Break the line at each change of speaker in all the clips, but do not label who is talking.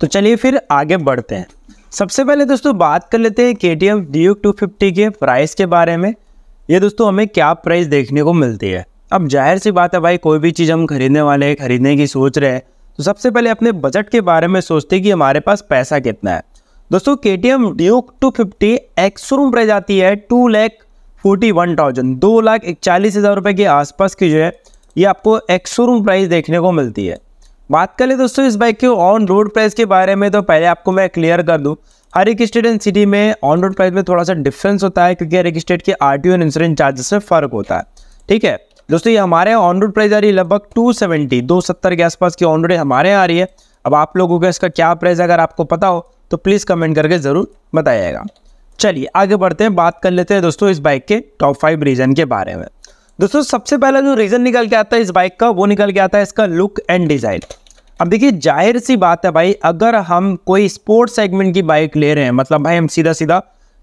तो चलिए फिर आगे बढ़ते हैं सबसे पहले दोस्तों बात कर लेते हैं K T M Duke two fifty के प्राइस के बारे में ये दोस्तों हमें क्या प्राइस देखने को मिलती है अब जाहिर सी बात है भाई कोई भी चीज़ हम खरीदने वाले हैं खरीदने की सोच रहे हैं तो सबसे पहले अपने बजट के बारे में सोचते हैं कि हमारे पास पैसा कितना है दोस्तों K T M Duke two fifty ex-showroom price आती है two lakh forty one thousand दो लाख इकचालीस हज़ार रुपये के आसपास की जो है ये आपको एक्सरूम प्राइस देखने को मिलती है बात कर ले दोस्तों इस बाइक के ऑन रोड प्राइस के बारे में तो पहले आपको मैं क्लियर कर दूँ हर एक स्टेट एंड सिटी में ऑन रोड प्राइस में थोड़ा सा डिफरेंस होता है क्योंकि हर एक स्टेट के आर टी इंश्योरेंस चार्जेस में फ़र्क होता है ठीक है दोस्तों ये हमारे यहाँ ऑन रोड प्राइस आ रही है लगभग टू सेवेंटी दो सत्तर के आसपास की ऑन रोड हमारे यहाँ आ रही है अब आप लोगों का इसका क्या प्राइस अगर आपको पता हो तो प्लीज़ कमेंट करके ज़रूर बताइएगा चलिए आगे बढ़ते हैं बात कर लेते हैं दोस्तों इस बाइक के टॉप फाइव रीजन के बारे में दोस्तों सबसे पहला जो रीज़न निकल के आता है इस बाइक का वो निकल के आता है इसका लुक एंड डिज़ाइन अब देखिए जाहिर सी बात है भाई अगर हम कोई स्पोर्ट्स सेगमेंट की बाइक ले रहे हैं मतलब भाई हम सीधा सीधा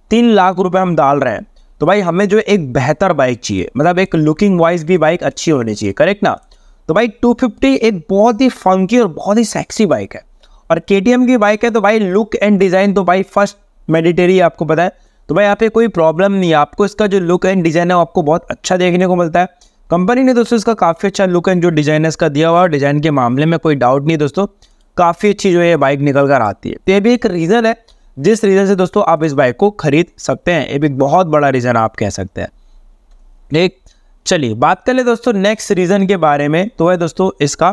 तीन लाख रुपए हम डाल रहे हैं तो भाई हमें जो एक बेहतर बाइक चाहिए मतलब एक लुकिंग वाइज भी बाइक अच्छी होनी चाहिए करेक्ट ना तो भाई टू एक बहुत ही फंकी और बहुत ही सेक्सी बाइक है और के की बाइक है तो भाई लुक एंड डिज़ाइन तो भाई फर्स्ट मेडिटेरी आपको पता है तो भाई यहाँ पे कोई प्रॉब्लम नहीं है आपको इसका जो लुक एंड डिज़ाइन है आपको बहुत अच्छा देखने को मिलता है कंपनी ने दोस्तों इसका काफ़ी अच्छा लुक एंड जो डिज़ाइन इसका दिया हुआ है डिज़ाइन के मामले में कोई डाउट नहीं दोस्तों काफ़ी अच्छी जो है बाइक निकल कर आती है तो ये भी एक रीज़न है जिस रीज़न से दोस्तों आप इस बाइक को खरीद सकते हैं ये भी एक बहुत बड़ा रीज़न आप कह सकते हैं एक चलिए बात कर ले दोस्तों नेक्स्ट रीज़न के बारे में तो है दोस्तों इसका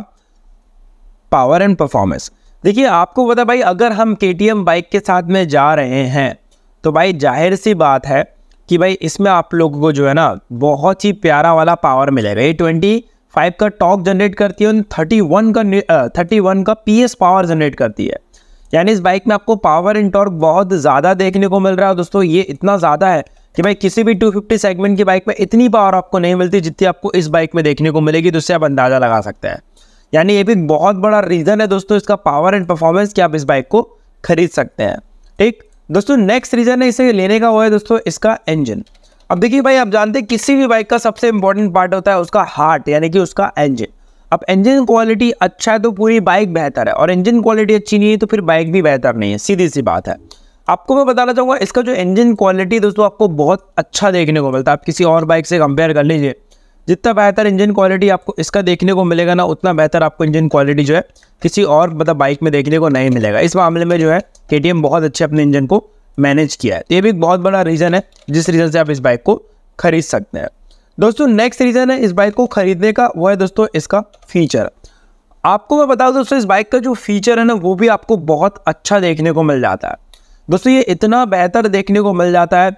पावर एंड परफॉर्मेंस देखिए आपको पता भाई अगर हम के बाइक के साथ में जा रहे हैं तो भाई जाहिर सी बात है कि भाई इसमें आप लोगों को जो है ना बहुत ही प्यारा वाला पावर मिलेगा ये ट्वेंटी फाइव का टॉक जनरेट करती है थर्टी वन का थर्टी वन का पी एस पावर जनरेट करती है यानी इस बाइक में आपको पावर इन टॉर्क बहुत ज़्यादा देखने को मिल रहा है दोस्तों ये इतना ज़्यादा है कि भाई किसी भी 250 सेगमेंट की बाइक में इतनी पावर आपको नहीं मिलती जितनी आपको इस बाइक में देखने को मिलेगी तो उससे आप अंदाज़ा लगा सकते हैं यानी ये भी बहुत बड़ा रीज़न है दोस्तों इसका पावर एंड परफॉर्मेंस कि आप इस बाइक को खरीद सकते हैं ठीक दोस्तों नेक्स्ट रीज़न है इसे लेने का वो है दोस्तों इसका इंजन अब देखिए भाई आप जानते हैं किसी भी बाइक का सबसे इंपॉर्टेंट पार्ट होता है उसका हार्ट यानी कि उसका इंजन अब इंजन क्वालिटी अच्छा है तो पूरी बाइक बेहतर है और इंजन क्वालिटी अच्छी नहीं है तो फिर बाइक भी बेहतर नहीं है सीधी सी बात है आपको मैं बताना चाहूँगा इसका जो इंजन क्वालिटी दोस्तों आपको बहुत अच्छा देखने को मिलता है आप किसी और बाइक से कंपेयर कर लीजिए जितना बेहतर इंजन क्वालिटी आपको इसका देखने को मिलेगा ना उतना बेहतर आपको इंजन क्वालिटी जो है किसी और मतलब बाइक में देखने को नहीं मिलेगा इस मामले में जो है के बहुत अच्छे अपने इंजन को मैनेज किया है तो ये भी एक बहुत बड़ा रीज़न है जिस रीज़न से आप इस बाइक को खरीद सकते हैं दोस्तों नेक्स्ट रीज़न है इस बाइक को खरीदने का वो है दोस्तों इसका फीचर आपको मैं बताऊँ दोस्तों इस बाइक का जो फीचर है ना वो भी आपको बहुत अच्छा देखने को मिल जाता है दोस्तों ये इतना बेहतर देखने को मिल जाता है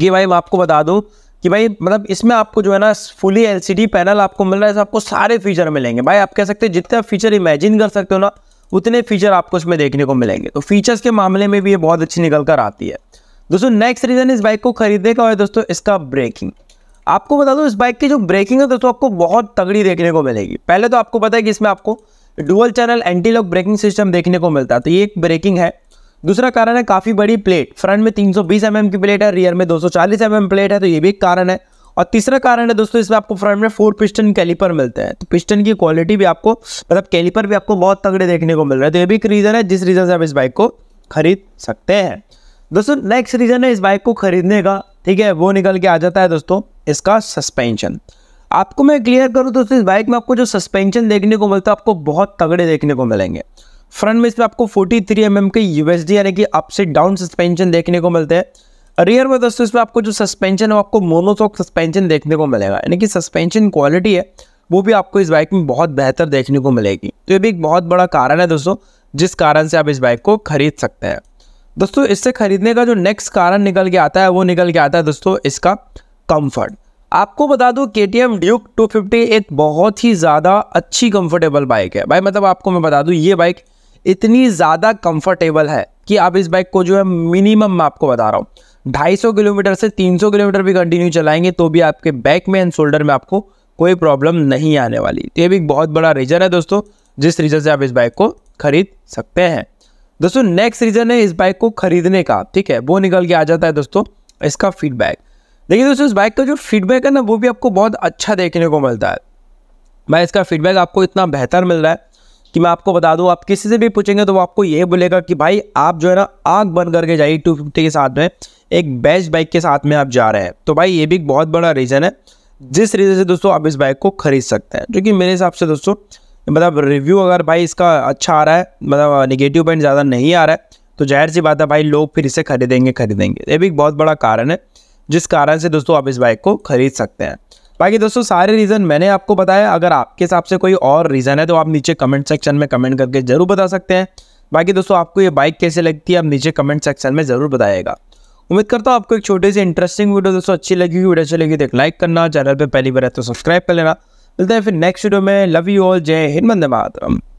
कि भाई मैं आपको बता दूँ कि भाई मतलब इसमें आपको जो है ना फुली एलसीडी पैनल आपको मिल रहा है आपको सारे फीचर मिलेंगे भाई आप कह सकते हैं जितना फीचर इमेजिन कर सकते हो ना उतने फीचर आपको इसमें देखने को मिलेंगे तो फीचर्स के मामले में भी ये बहुत अच्छी निकल कर आती है दोस्तों नेक्स्ट रीज़न इस बाइक को खरीदने का है दोस्तों इसका ब्रेकिंग आपको बता दो इस बाइक की जो ब्रेकिंग है दोस्तों आपको बहुत तगड़ी देखने को मिलेगी पहले तो आपको पता है कि इसमें आपको dual channel anti lock braking system देखने को मिलता है तो ये एक ब्रेकिंग है दूसरा कारण है काफ़ी बड़ी प्लेट फ्रंट में 320 mm की प्लेट है रियर में 240 mm प्लेट है तो ये भी एक कारण है और तीसरा कारण है दोस्तों इसमें आपको फ्रंट में फोर पिस्टन कैलिपर मिलते हैं तो पिस्टन की क्वालिटी भी आपको मतलब कैलिपर भी आपको बहुत तगड़े देखने को मिल रहा है तो ये भी एक रीज़न है जिस रीज़न से आप इस बाइक को खरीद सकते हैं दोस्तों नेक्स्ट रीज़न है इस बाइक को खरीदने का ठीक है वो निकल के आ जाता है दोस्तों इसका सस्पेंशन आपको मैं क्लियर करूँ दोस्तों इस बाइक में आपको जो सस्पेंशन देखने को मिलता है आपको बहुत तगड़े देखने को मिलेंगे फ्रंट में इसमें आपको 43 थ्री mm के यूएसडी यानी कि अपसाइड डाउन सस्पेंशन देखने को मिलते हैं रियर में दोस्तों इसमें आपको जो सस्पेंशन है आपको मोनोसॉक सस्पेंशन देखने को मिलेगा यानी कि सस्पेंशन क्वालिटी है वो भी आपको इस बाइक में बहुत बेहतर देखने को मिलेगी तो ये भी एक बहुत बड़ा कारण है दोस्तों जिस कारण से आप इस बाइक को खरीद सकते हैं दोस्तों इससे खरीदने का जो नेक्स्ट कारण निकल के आता है वो निकल के आता है दोस्तों इसका कम्फर्ट आपको बता दूं K T M Duke two fifty एक बहुत ही ज़्यादा अच्छी कंफर्टेबल बाइक है भाई मतलब आपको मैं बता दूं ये बाइक इतनी ज़्यादा कंफर्टेबल है कि आप इस बाइक को जो है मिनिमम मैं आपको बता रहा हूँ ढाई किलोमीटर से 300 किलोमीटर भी कंटिन्यू चलाएंगे तो भी आपके बैक में एंड शोल्डर में आपको कोई प्रॉब्लम नहीं आने वाली तो ये भी एक बहुत बड़ा रीज़न है दोस्तों जिस रीज़न से आप इस बाइक को खरीद सकते हैं दोस्तों नेक्स्ट रीज़न है इस बाइक को खरीदने का ठीक है वो निकल के आ जाता है दोस्तों इसका फीडबैक देखिए दोस्तों इस बाइक का जो फीडबैक है ना वो भी आपको बहुत अच्छा देखने को मिलता है भाई इसका फीडबैक आपको इतना बेहतर मिल रहा है कि मैं आपको बता दूं आप किसी से भी पूछेंगे तो वो आपको ये बोलेगा कि भाई आप जो है ना आग बन करके जाइए टू फिफ्टी के साथ में एक बेस्ट बाइक के साथ में आप जा रहे हैं तो भाई ये भी एक बहुत बड़ा रीज़न है जिस रीज़न से दोस्तों आप इस बाइक को खरीद सकते हैं जो कि मेरे हिसाब से दोस्तों मतलब रिव्यू अगर भाई इसका अच्छा आ रहा है मतलब निगेटिव पॉइंट ज़्यादा नहीं आ रहा है तो जाहिर सी बात है भाई लोग फिर इसे खरीदेंगे खरीदेंगे ये भी एक बहुत बड़ा कारण है जिस कारण से दोस्तों आप इस बाइक को खरीद सकते हैं बाकी दोस्तों सारे रीज़न मैंने आपको बताया अगर आपके हिसाब से कोई और रीज़न है तो आप नीचे कमेंट सेक्शन में कमेंट करके ज़रूर बता सकते हैं बाकी दोस्तों आपको ये बाइक कैसे लगती है आप नीचे कमेंट सेक्शन में ज़रूर बताएगा उम्मीद करता हूँ आपको एक छोटी सी इंटरेस्टिंग वीडियो दोस्तों अच्छी लगी वीडियो अच्छी लगी तो एक लाइक करना चैनल पर पहली बार है तो सब्सक्राइब कर लेना मिलते हैं फिर नेक्स्ट वीडियो में लव यू ऑल जय हिंद वंदे मातरम